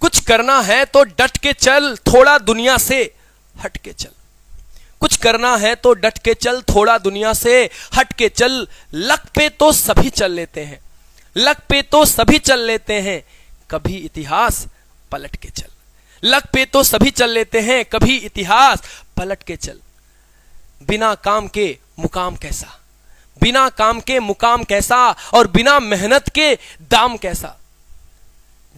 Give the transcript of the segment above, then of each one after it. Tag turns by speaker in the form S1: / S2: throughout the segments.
S1: कुछ करना है तो डट के चल थोड़ा दुनिया से हट के चल कुछ करना है तो डट के चल थोड़ा दुनिया से हट के चल लक पे तो सभी चल लेते हैं लक पे तो सभी चल लेते हैं कभी इतिहास पलट के चल लक पे तो सभी चल लेते हैं कभी इतिहास पलट के चल बिना काम के मुकाम कैसा बिना काम के मुकाम कैसा और बिना मेहनत के दाम कैसा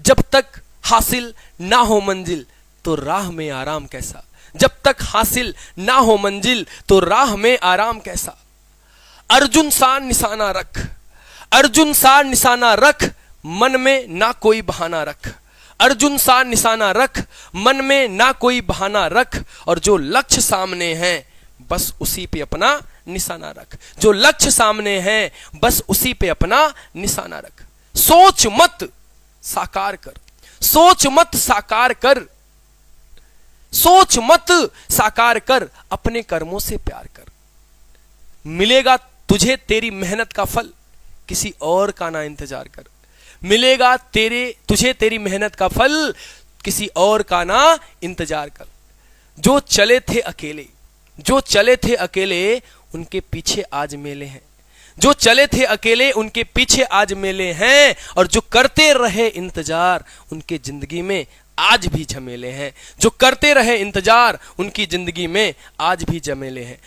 S1: जब तक हासिल ना हो मंजिल तो राह में आराम कैसा जब तक हासिल ना हो मंजिल तो राह में आराम कैसा अर्जुन सा निशाना रख अर्जुन सा निशाना रख मन में ना कोई बहाना रख अर्जुन सा निशाना रख मन में ना कोई बहाना रख और जो लक्ष्य सामने हैं बस उसी पे अपना निशाना रख जो लक्ष्य सामने हैं बस उसी पे अपना निशाना रख सोच मत साकार कर सोच मत साकार कर सोच मत साकार कर अपने कर्मों से प्यार कर मिलेगा तुझे तेरी मेहनत का फल किसी और का ना इंतजार कर मिलेगा तेरे तुझे तेरी मेहनत का फल किसी और का ना इंतजार कर जो चले थे अकेले जो चले थे अकेले उनके पीछे आज मेले हैं जो चले थे अकेले उनके पीछे आज मेले हैं और जो करते रहे इंतजार उनके जिंदगी में आज भी झमेले हैं जो करते रहे इंतजार उनकी जिंदगी में आज भी झमेले हैं